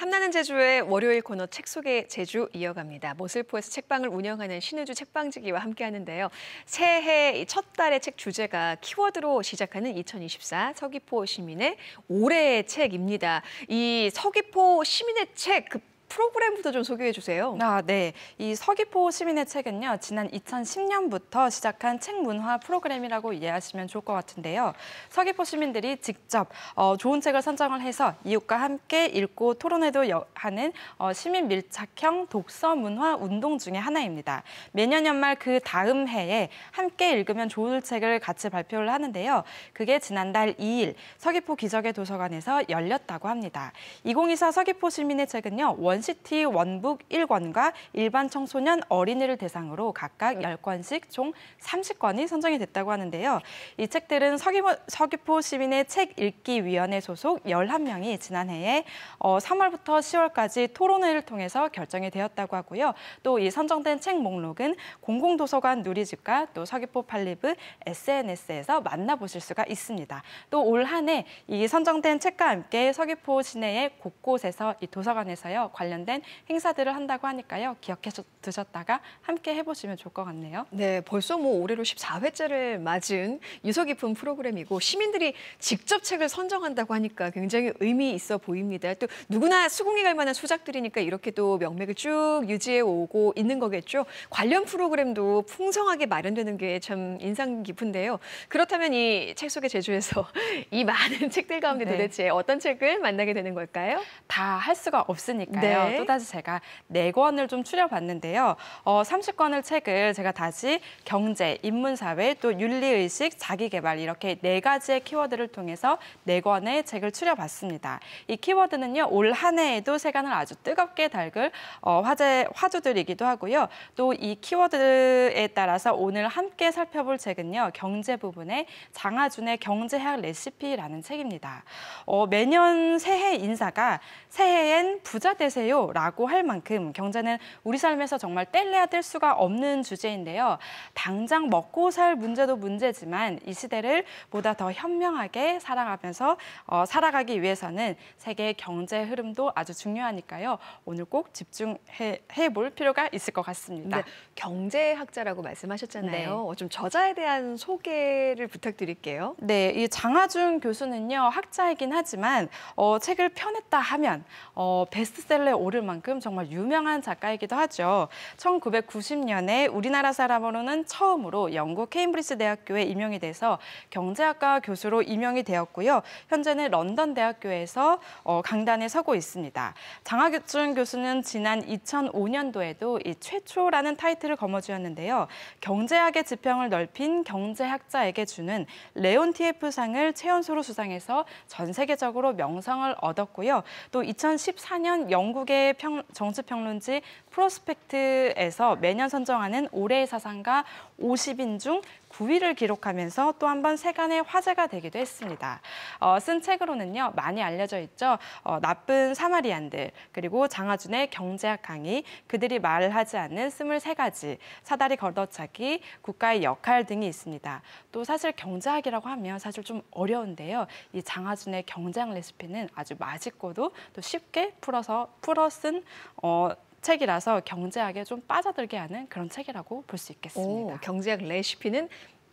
탐나는 제주의 월요일 코너 책 속의 제주 이어갑니다. 모슬포에서 책방을 운영하는 신우주 책방지기와 함께하는데요. 새해 첫 달의 책 주제가 키워드로 시작하는 2024 서귀포 시민의 올해의 책입니다. 이 서귀포 시민의 책 그 프로그램부터 좀 소개해 주세요. 아, 네. 이 서귀포 시민의 책은요. 지난 2010년부터 시작한 책 문화 프로그램이라고 이해하시면 좋을 것 같은데요. 서귀포 시민들이 직접 어, 좋은 책을 선정을 해서 이웃과 함께 읽고 토론해도 여, 하는 어, 시민 밀착형 독서 문화 운동 중에 하나입니다. 매년 연말 그 다음 해에 함께 읽으면 좋을 책을 같이 발표를 하는데요. 그게 지난달 2일 서귀포 기적의 도서관에서 열렸다고 합니다. 2024 서귀포 시민의 책은요. 원 연시티 원북 1권과 일반 청소년 어린이를 대상으로 각각 10권씩 총 30권이 선정이 됐다고 하는데요. 이 책들은 서귀포, 서귀포 시민의 책 읽기 위원회 소속 11명이 지난해에 어, 3월부터 10월까지 토론회를 통해서 결정이 되었다고 하고요. 또 이 선정된 책 목록은 공공도서관 누리집과 또 서귀포 팔리브 SNS에서 만나보실 수가 있습니다. 또 올한해이 선정된 책과 함께 서귀포 시내의 곳곳에서 이 도서관에서요 관련 관련된 행사들을 한다고 하니까요. 기억해 두셨다가 함께 해보시면 좋을 것 같네요. 네, 벌써 뭐 올해로 14회째를 맞은 유서 깊은 프로그램이고 시민들이 직접 책을 선정한다고 하니까 굉장히 의미 있어 보입니다. 또 누구나 수긍이 갈 만한 수작들이니까 이렇게 또 명맥을 쭉 유지해 오고 있는 거겠죠. 관련 프로그램도 풍성하게 마련되는 게 참 인상 깊은데요. 그렇다면 이 책 속의 제주에서 이 많은 책들 가운데 네. 도대체 어떤 책을 만나게 되는 걸까요? 다 할 수가 없으니까요. 네. 있고요. 네. 또다시 제가 네 권을 좀 추려봤는데요. 어, 30권을 책을 제가 다시 경제, 인문사회, 또 윤리의식, 자기개발 이렇게 네 가지의 키워드를 통해서 네 권의 책을 추려봤습니다. 이 키워드는요. 올 한 해에도 세간을 아주 뜨겁게 달글 어, 화제, 화두들이기도 하고요. 또 이 키워드에 따라서 오늘 함께 살펴볼 책은요. 경제 부분의 장하준의 경제학 레시피라는 책입니다. 어, 매년 새해 인사가 새해엔 부자 되세요. 있어요 라고 할 만큼 경제는 우리 삶에서 정말 뗄래야 뗄 수가 없는 주제인데요. 당장 먹고 살 문제도 문제지만 이 시대를 보다 더 현명하게 살아가면서 어, 살아가기 위해서는 세계 경제 흐름도 아주 중요하니까요. 오늘 꼭 집중해 볼 필요가 있을 것 같습니다. 네, 경제학자라고 말씀하셨잖아요. 네. 어, 좀 저자에 대한 소개를 부탁드릴게요. 네, 이 장하준 교수는요. 학자이긴 하지만 어, 책을 펴냈다 하면 어, 베스트셀러 오를 만큼 정말 유명한 작가이기도 하죠. 1990년에 우리나라 사람으로는 처음으로 영국 케임브리지 대학교에 임용이 돼서 경제학과 교수로 임용이 되었고요. 현재는 런던 대학교에서 어, 강단에 서고 있습니다. 장학균 교수는 지난 2005년도에도 이 최초라는 타이틀을 거머쥐었는데요. 경제학의 지평을 넓힌 경제학자에게 주는 레온티에프상을 최연소로 수상해서 전 세계적으로 명성을 얻었고요. 또 2014년 영국 한국의 평, 정치평론지 프로스펙트에서 매년 선정하는 올해의 사상가 50인 중 9위를 기록하면서 또 한 번 세간의 화제가 되기도 했습니다. 어, 쓴 책으로는요 많이 알려져 있죠. 어, 나쁜 사마리안들 그리고 장하준의 경제학 강의 그들이 말하지 않는 23가지 사다리 걷어차기 국가의 역할 등이 있습니다. 또 사실 경제학이라고 하면 사실 좀 어려운데요. 이 장하준의 경제학 레시피는 아주 맛있고도 또 쉽게 풀어서 풀어 쓴 어, 책이라서 경제학에 좀 빠져들게 하는 그런 책이라고 볼 수 있겠습니다. 오, 경제학 레시피는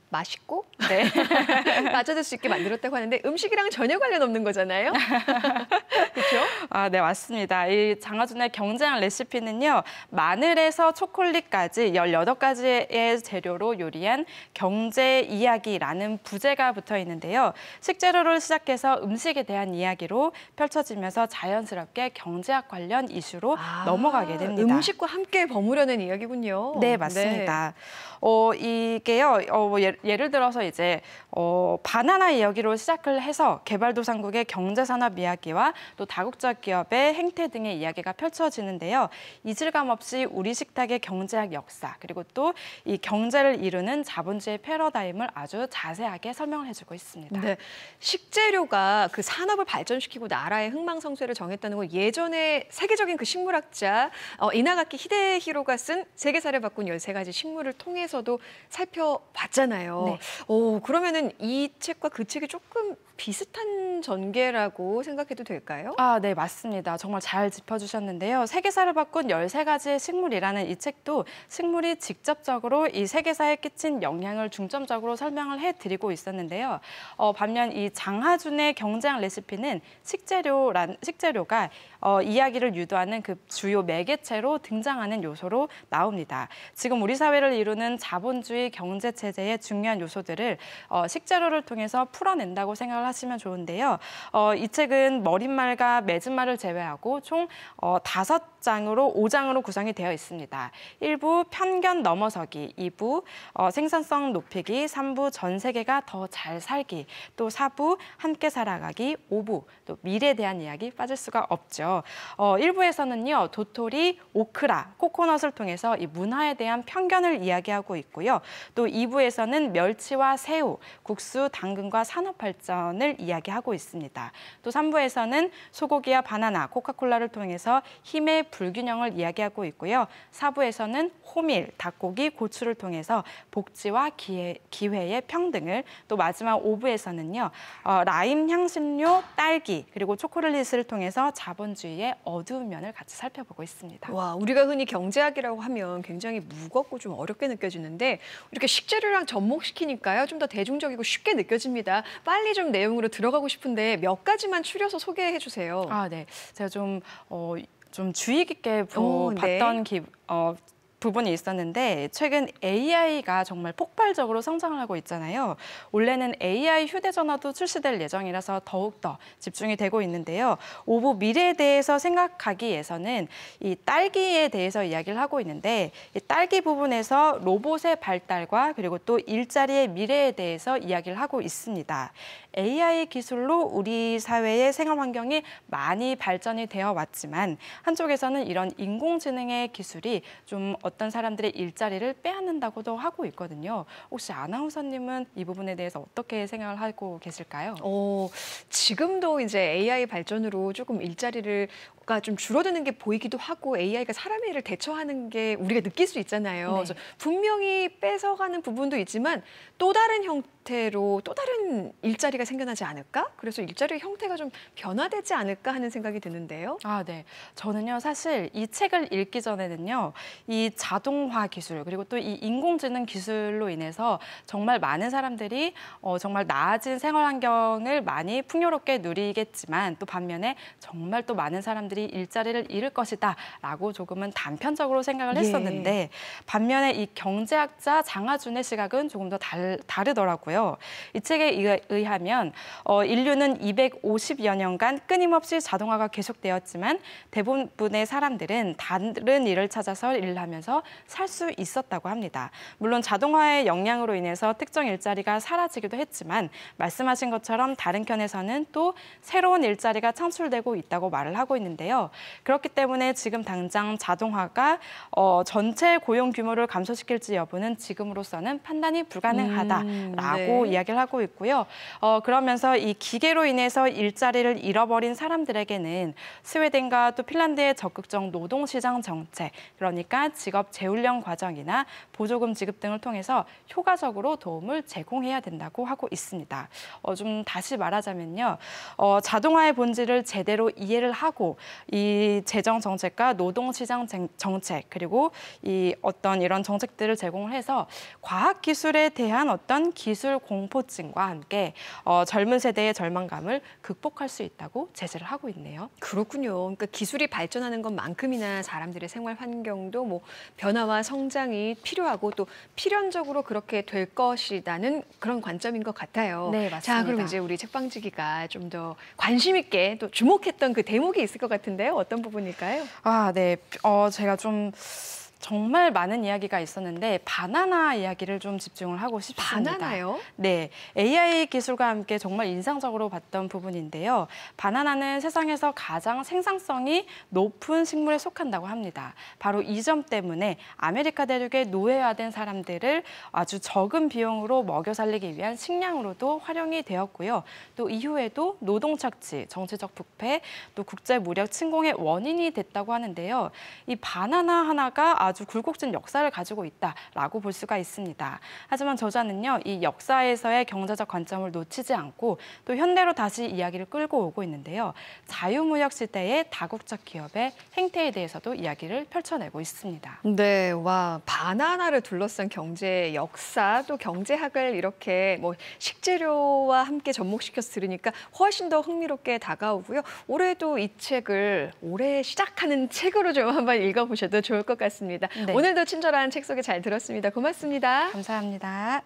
맛있고 네. 빠져들 수 있게 만들었다고 하는데 음식이랑 전혀 관련 없는 거잖아요. 그렇죠? 아, 네, 맞습니다. 이 장하준의 경쟁한 레시피는요. 마늘에서 초콜릿까지 18가지의 재료로 요리한 경제 이야기라는 부제가 붙어 있는데요. 식재료를 시작해서 음식에 대한 이야기로 펼쳐지면서 자연스럽게 경제학 관련 이슈로 아, 넘어가게 됩니다. 음식과 함께 버무려는 이야기군요. 네, 맞습니다. 네. 어, 이게요. 어, 뭐 예를 예를 들어서 이제 어, 바나나 이야기로 시작을 해서 개발도상국의 경제산업 이야기와 또 다국적 기업의 행태 등의 이야기가 펼쳐지는데요. 이질감 없이 우리 식탁의 경제학 역사 그리고 또 이 경제를 이루는 자본주의 패러다임을 아주 자세하게 설명을 해주고 있습니다. 네, 식재료가 그 산업을 발전시키고 나라의 흥망성쇠를 정했다는 건 예전에 세계적인 그 식물학자 어, 이나가키 히데히로가 쓴 세계사를 바꾼 열세가지 식물을 통해서도 살펴봤잖아요. 있요 네. 오, 어, 그러면은 이 책과 그 책이 조금 비슷한 전개라고 생각해도 될까요? 아, 네, 맞습니다. 정말 잘 짚어주셨는데요. 세계사를 바꾼 13가지의 식물이라는 이 책도 식물이 직접적으로 이 세계사에 끼친 영향을 중점적으로 설명을 해드리고 있었는데요. 어, 반면 이 장하준의 경제 레시피는 식재료란, 식재료가 어, 이야기를 유도하는 그 주요 매개체로 등장하는 요소로 나옵니다. 지금 우리 사회를 이루는 자본주의 경제체제의 중 중요한 요소들을 어, 식재료를 통해서 풀어낸다고 생각을 하시면 좋은데요. 어, 이 책은 머릿말과 맺음말을 제외하고 총 어, 5장으로 5장으로 구성이 되어 있습니다. 1부 편견 넘어서기, 2부 어, 생산성 높이기, 3부 전 세계가 더 잘 살기, 또 4부 함께 살아가기, 5부 또 미래에 대한 이야기 빠질 수가 없죠. 어, 1부에서는요. 도토리, 오크라, 코코넛을 통해서 이 문화에 대한 편견을 이야기하고 있고요. 또 2부에서는 멸치와 새우, 국수, 당근과 산업 발전을 이야기하고 있습니다. 또 3부에서는 소고기와 바나나, 코카콜라를 통해서 힘의 불균형을 이야기하고 있고요. 4부에서는 호밀, 닭고기, 고추를 통해서 복지와 기회, 기회의 평등을 또 마지막 5부에서는요. 어, 라임 향신료, 딸기, 그리고 초콜릿을 통해서 자본주의의 어두운 면을 같이 살펴보고 있습니다. 와, 우리가 흔히 경제학이라고 하면 굉장히 무겁고 좀 어렵게 느껴지는데 이렇게 식재료랑 전문 접목시키니까요. 좀 더 대중적이고 쉽게 느껴집니다. 빨리 좀 내용으로 들어가고 싶은데 몇 가지만 추려서 소개해 주세요. 아, 네. 제가 좀, 어, 좀 주의 깊게 보, 오, 네. 봤던 네. 기, 어, 부분이 있었는데 최근 AI가 정말 폭발적으로 성장을 하고 있잖아요. 원래는 AI 휴대전화도 출시될 예정이라서 더욱더 집중이 되고 있는데요. 오보 미래에 대해서 생각하기 위해서는 이 딸기에 대해서 이야기를 하고 있는데 이 딸기 부분에서 로봇의 발달과 그리고 또 일자리의 미래에 대해서 이야기를 하고 있습니다. AI 기술로 우리 사회의 생활 환경이 많이 발전이 되어 왔지만 한쪽에서는 이런 인공지능의 기술이 좀 어떤 사람들의 일자리를 빼앗는다고도 하고 있거든요. 혹시 아나운서님은 이 부분에 대해서 어떻게 생각을 하고 계실까요? 어, 지금도 이제 AI 발전으로 조금 일자리를 가좀 줄어드는 게 보이기도 하고 AI가 사람의 일을 대처하는 게 우리가 느낄 수 있잖아요. 네. 분명히 뺏어가는 부분도 있지만 또 다른 형태 형태로 또 다른 일자리가 생겨나지 않을까? 그래서 일자리 형태가 좀 변화되지 않을까 하는 생각이 드는데요. 아, 네. 저는요, 사실 이 책을 읽기 전에는요, 이 자동화 기술, 그리고 또 이 인공지능 기술로 인해서 정말 많은 사람들이 어, 정말 나아진 생활 환경을 많이 풍요롭게 누리겠지만 또 반면에 정말 또 많은 사람들이 일자리를 잃을 것이다 라고 조금은 단편적으로 생각을 예. 했었는데 반면에 이 경제학자 장하준의 시각은 조금 더 달, 다르더라고요. 있어요. 이 책에 의하면 어, 인류는 250여 년간 끊임없이 자동화가 계속되었지만 대부분의 사람들은 다른 일을 찾아서 일 하면서 살 수 있었다고 합니다. 물론 자동화의 영향으로 인해서 특정 일자리가 사라지기도 했지만 말씀하신 것처럼 다른 편에서는또 새로운 일자리가 창출되고 있다고 말을 하고 있는데요. 그렇기 때문에 지금 당장 자동화가 어, 전체 고용 규모를 감소시킬지 여부는 지금으로서는 판단이 불가능하다라고 음, 네. 있다고 네. 이야기를 하고 있고요. 어, 그러면서 이 기계로 인해서 일자리를 잃어버린 사람들에게는 스웨덴과 또 핀란드의 적극적 노동시장 정책, 그러니까 직업 재훈련 과정이나 보조금 지급 등을 통해서 효과적으로 도움을 제공해야 된다고 하고 있습니다. 어, 좀 다시 말하자면요. 어, 자동화의 본질을 제대로 이해를 하고 이 재정 정책과 노동 시장 정책 그리고 이 어떤 이런 정책들을 제공을 해서 과학 기술에 대한 어떤 기술 수술 공포증과 함께 어, 젊은 세대의 절망감을 극복할 수 있다고 제재를 하고 있네요. 그렇군요. 그러니까 기술이 발전하는 것만큼이나 사람들의 생활 환경도 뭐 변화와 성장이 필요하고 또 필연적으로 그렇게 될 것이라는 그런 관점인 것 같아요. 네, 맞습니다. 자, 그럼 이제 우리 책방지기가 좀 더 관심 있게 또 주목했던 그 대목이 있을 것 같은데요. 어떤 부분일까요? 아, 네. 어, 제가 좀 정말 많은 이야기가 있었는데 바나나 이야기를 좀 집중을 하고 싶습니다. 바나나요? 네, AI 기술과 함께 정말 인상적으로 봤던 부분인데요. 바나나는 세상에서 가장 생산성이 높은 식물에 속한다고 합니다. 바로 이 점 때문에 아메리카 대륙에 노예화된 사람들을 아주 적은 비용으로 먹여 살리기 위한 식량으로도 활용이 되었고요. 또 이후에도 노동 착취, 정치적 부패, 또 국제 무력 침공의 원인이 됐다고 하는데요. 이 바나나 하나가 아주 굴곡진 역사를 가지고 있다라고 볼 수가 있습니다. 하지만 저자는요, 이 역사에서의 경제적 관점을 놓치지 않고 또 현대로 다시 이야기를 끌고 오고 있는데요. 자유무역 시대의 다국적 기업의 행태에 대해서도 이야기를 펼쳐내고 있습니다. 네, 와 바나나를 둘러싼 경제 역사 또 경제학을 이렇게 뭐 식재료와 함께 접목시켜서 들으니까 훨씬 더 흥미롭게 다가오고요. 올해도 이 책을 올해 시작하는 책으로 좀 한번 읽어보셔도 좋을 것 같습니다. 있습니다. 네. 오늘도 친절한 책 소개 잘 들었습니다. 고맙습니다. 감사합니다.